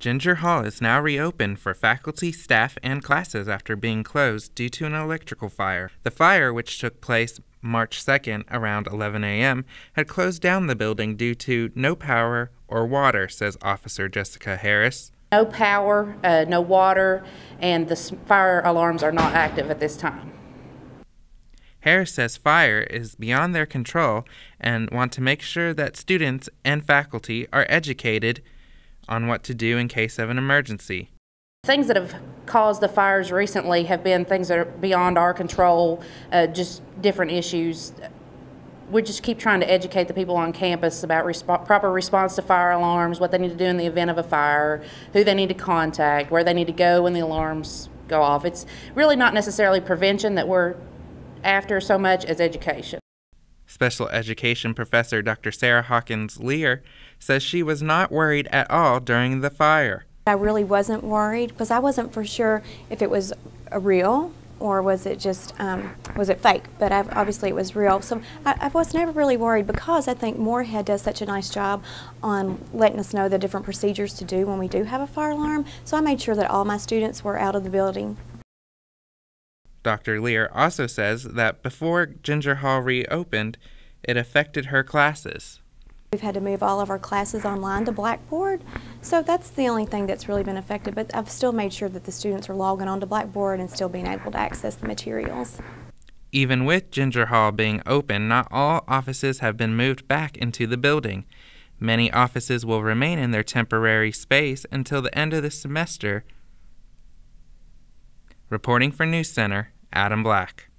Ginger Hall is now reopened for faculty, staff, and classes after being closed due to an electrical fire. The fire, which took place March 2nd around 11 a.m., had closed down the building due to no power or water, says Officer Jessica Harris. No power, uh, no water, and the fire alarms are not active at this time. Harris says fire is beyond their control and want to make sure that students and faculty are educated on what to do in case of an emergency. Things that have caused the fires recently have been things that are beyond our control, uh, just different issues. We just keep trying to educate the people on campus about resp proper response to fire alarms, what they need to do in the event of a fire, who they need to contact, where they need to go when the alarms go off. It's really not necessarily prevention that we're after so much as education. Special education professor Dr. Sarah Hawkins Lear says she was not worried at all during the fire. I really wasn't worried because I wasn't for sure if it was real or was it just um, was it fake? But I've, obviously it was real. So I, I, was never really worried because I think Moorhead does such a nice job on letting us know the different procedures to do when we do have a fire alarm. So I made sure that all my students were out of the building Dr. Lear also says that before Ginger Hall reopened, it affected her classes. We've had to move all of our classes online to Blackboard, so that's the only thing that's really been affected, but I've still made sure that the students are logging on to Blackboard and still being able to access the materials. Even with Ginger Hall being open, not all offices have been moved back into the building. Many offices will remain in their temporary space until the end of the semester Reporting for News Center, Adam Black.